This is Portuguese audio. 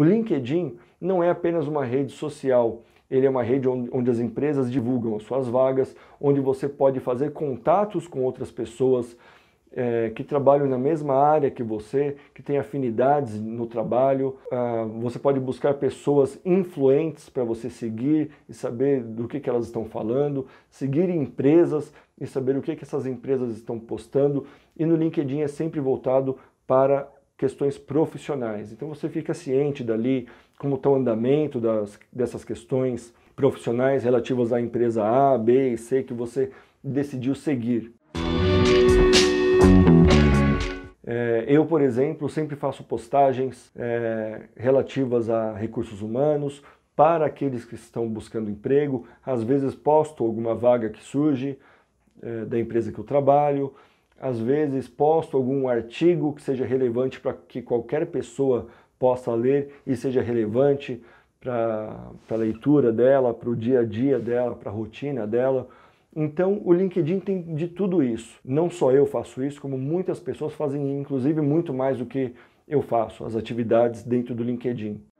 O LinkedIn não é apenas uma rede social, ele é uma rede onde as empresas divulgam as suas vagas, onde você pode fazer contatos com outras pessoas é, que trabalham na mesma área que você, que têm afinidades no trabalho. Ah, você pode buscar pessoas influentes para você seguir e saber do que, que elas estão falando, seguir empresas e saber o que, que essas empresas estão postando. E no LinkedIn é sempre voltado para questões profissionais. Então você fica ciente dali como está o andamento das, dessas questões profissionais relativas à empresa A, B e C que você decidiu seguir. É, eu, por exemplo, sempre faço postagens é, relativas a recursos humanos para aqueles que estão buscando emprego. Às vezes posto alguma vaga que surge é, da empresa que eu trabalho às vezes posto algum artigo que seja relevante para que qualquer pessoa possa ler e seja relevante para a leitura dela, para o dia a dia dela, para a rotina dela. Então, o LinkedIn tem de tudo isso. Não só eu faço isso, como muitas pessoas fazem, inclusive muito mais do que eu faço, as atividades dentro do LinkedIn.